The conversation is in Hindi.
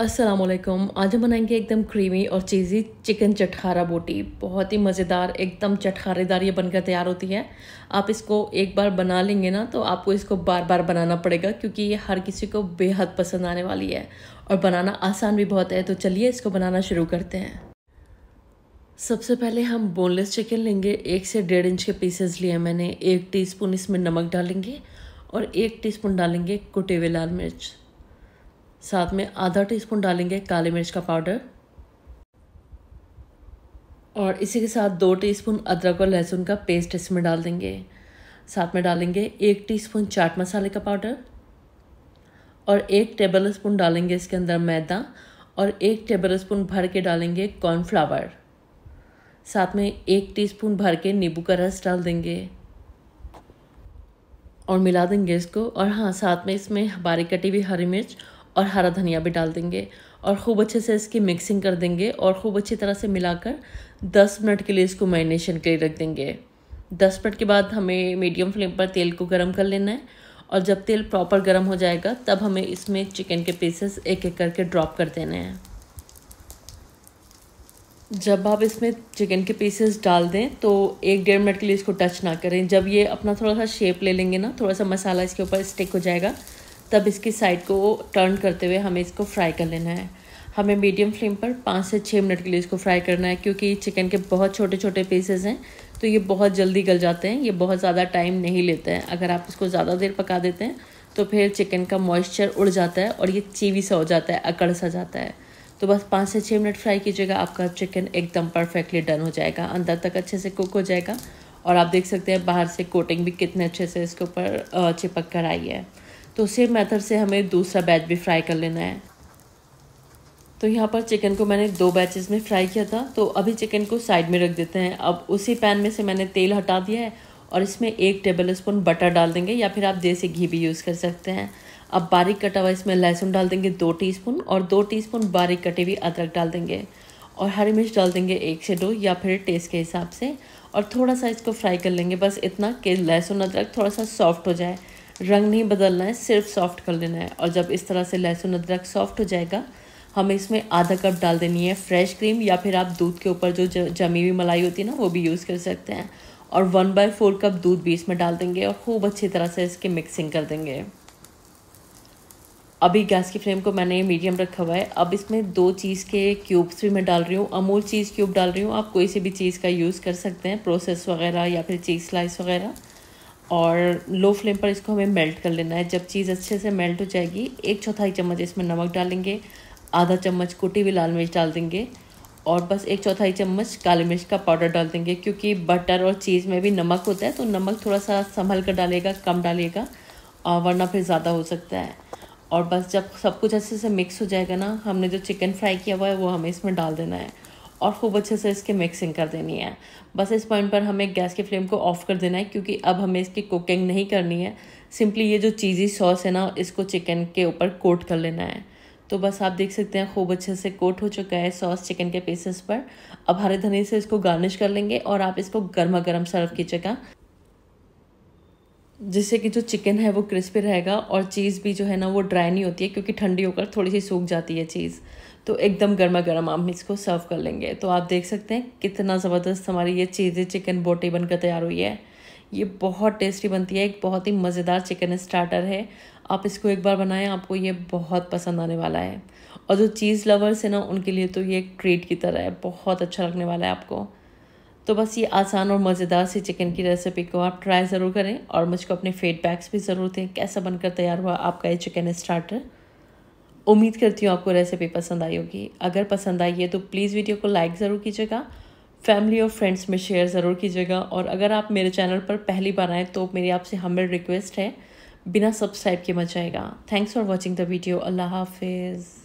असलम आज हम बनाएंगे एकदम क्रीमी और चीज़ी चिकन चटखारा बोटी बहुत ही मज़ेदार एकदम चटखारेदार ये बनकर तैयार होती है आप इसको एक बार बना लेंगे ना तो आपको इसको बार बार बनाना पड़ेगा क्योंकि ये हर किसी को बेहद पसंद आने वाली है और बनाना आसान भी बहुत है तो चलिए इसको बनाना शुरू करते हैं सबसे पहले हम बोनलेस चिकन लेंगे एक से डेढ़ इंच के पीसेस लिए मैंने एक टी इसमें नमक डालेंगे और एक टी डालेंगे कुटे हुए लाल मिर्च साथ में आधा टीस्पून डालेंगे काली मिर्च का पाउडर और इसी के साथ दो टीस्पून अदरक और लहसुन का पेस्ट इसमें डाल देंगे साथ में डालेंगे एक टीस्पून चाट मसाले का पाउडर और एक टेबल स्पून डालेंगे इसके अंदर मैदा और एक टेबल स्पून भर के डालेंगे कॉर्नफ्लावर साथ में एक टीस्पून भर के नींबू का रस डाल देंगे और मिला देंगे इसको और हाँ साथ में इसमें बारीक कटी हुई हरी मिर्च और हरा धनिया भी डाल देंगे और ख़ूब अच्छे से इसकी मिक्सिंग कर देंगे और ख़ूब अच्छी तरह से मिलाकर 10 मिनट के लिए इसको मैरिनेशन के लिए रख देंगे 10 मिनट के बाद हमें मीडियम फ्लेम पर तेल को गर्म कर लेना है और जब तेल प्रॉपर गर्म हो जाएगा तब हमें इसमें चिकन के पीसेस एक एक करके ड्रॉप कर देने हैं जब आप इसमें चिकन के पीसेस डाल दें तो एक डेढ़ मिनट के लिए इसको टच ना करें जब ये अपना थोड़ा सा शेप ले लेंगे ना थोड़ा सा मसाला इसके ऊपर स्टिक हो जाएगा तब इसकी साइड को टर्न करते हुए हमें इसको फ्राई कर लेना है हमें मीडियम फ्लेम पर पाँच से छः मिनट के लिए इसको फ्राई करना है क्योंकि चिकन के बहुत छोटे छोटे पीसेस हैं तो ये बहुत जल्दी गल जाते हैं ये बहुत ज़्यादा टाइम नहीं लेते हैं अगर आप इसको ज़्यादा देर पका देते हैं तो फिर चिकन का मॉइस्चर उड़ जाता है और ये चीवी सा हो जाता है अकड़ सा जाता है तो बस पाँच से छः मिनट फ्राई कीजिएगा आपका चिकन एकदम परफेक्टली डन हो जाएगा अंदर तक अच्छे से कुक हो जाएगा और आप देख सकते हैं बाहर से कोटिंग भी कितने अच्छे से इसके ऊपर चिपक कर आई है तो सेम मेथड से हमें दूसरा बैच भी फ्राई कर लेना है तो यहाँ पर चिकन को मैंने दो बैचेस में फ्राई किया था तो अभी चिकन को साइड में रख देते हैं अब उसी पैन में से मैंने तेल हटा दिया है और इसमें एक टेबल स्पून बटर डाल देंगे या फिर आप देसी घी भी यूज़ कर सकते हैं अब बारीक कटा हुआ इसमें लहसुन डाल देंगे दो टीस्पून और दो टीस्पून बारीक कटी हुई अदरक डाल देंगे और हरी मिर्च डाल देंगे एक से दो या फिर टेस्ट के हिसाब से और थोड़ा सा इसको फ्राई कर लेंगे बस इतना कि लहसुन अदरक थोड़ा सा सॉफ्ट हो जाए रंग नहीं बदलना है सिर्फ सॉफ्ट कर लेना है और जब इस तरह से लहसुन अदरक सॉफ्ट हो जाएगा हमें इसमें आधा कप डाल देनी है फ्रेश क्रीम या फिर आप दूध के ऊपर जो जमी हुई मलाई होती है ना वो भी यूज़ कर सकते हैं और वन बाय फोर कप दूध भी इसमें डाल देंगे और खूब अच्छी तरह से इसकी मिक्सिंग कर देंगे अभी गैस की फ्लेम को मैंने मीडियम रखा हुआ है अब इसमें दो चीज़ के क्यूब्स भी मैं डाल रही हूँ अमूल चीज़ क्यूब डाल रही हूँ आप कोई सी भी चीज़ का यूज़ कर सकते हैं प्रोसेस वगैरह या फिर चीज़ स्लाइस वगैरह और लो फ्लेम पर इसको हमें मेल्ट कर लेना है जब चीज़ अच्छे से मेल्ट हो जाएगी एक चौथाई चम्मच इसमें नमक डालेंगे आधा चम्मच कुटी हुई लाल मिर्च डाल देंगे और बस एक चौथाई चम्मच काली मिर्च का पाउडर डाल देंगे क्योंकि बटर और चीज़ में भी नमक होता है तो नमक थोड़ा सा संभल कर डालेगा कम डालिएगा वरना फिर ज़्यादा हो सकता है और बस जब सब कुछ अच्छे से मिक्स हो जाएगा ना हमने जो चिकन फ्राई किया हुआ है वो हमें इसमें डाल देना है और खूब अच्छे से इसकी मिक्सिंग कर देनी है बस इस पॉइंट पर हमें गैस की फ्लेम को ऑफ़ कर देना है क्योंकि अब हमें इसकी कुकिंग नहीं करनी है सिंपली ये जो चीज़ी सॉस है ना इसको चिकन के ऊपर कोट कर लेना है तो बस आप देख सकते हैं खूब अच्छे से कोट हो चुका है सॉस चिकन के पीसेस पर अब हरे धनी से इसको गार्निश कर लेंगे और आप इसको गर्मा गर्म सर्व कीजिएगा जिससे कि जो चिकन है वो क्रिस्पी रहेगा और चीज़ भी जो है ना वो ड्राई नहीं होती है क्योंकि ठंडी होकर थोड़ी सी सूख जाती है चीज़ तो एकदम गर्मा गर्म हम इसको सर्व कर लेंगे तो आप देख सकते हैं कितना ज़बरदस्त हमारी ये चीज़ी चिकन बोटी बनकर तैयार हुई है ये बहुत टेस्टी बनती है एक बहुत ही मज़ेदार चिकन स्टार्टर है आप इसको एक बार बनाएं आपको ये बहुत पसंद आने वाला है और जो चीज़ लवर्स है ना उनके लिए तो ये एक ट्रीट की तरह है बहुत अच्छा लगने वाला है आपको तो बस ये आसान और मज़ेदार सी चिकन की रेसिपी को आप ट्राई ज़रूर करें और मुझको अपने फीडबैक्स भी ज़रूर दें कैसा बनकर तैयार हुआ आपका ये चिकन स्टार्टर उम्मीद करती हूँ आपको रेसिपी पसंद आई होगी अगर पसंद आई है तो प्लीज़ वीडियो को लाइक ज़रूर कीजिएगा फैमिली और फ्रेंड्स में शेयर ज़रूर कीजिएगा और अगर आप मेरे चैनल पर पहली बार आएँ तो मेरी आपसे हमें रिक्वेस्ट है बिना सब्सक्राइब के मचाएगा thanks for watching the video अल्लाह हाफिज़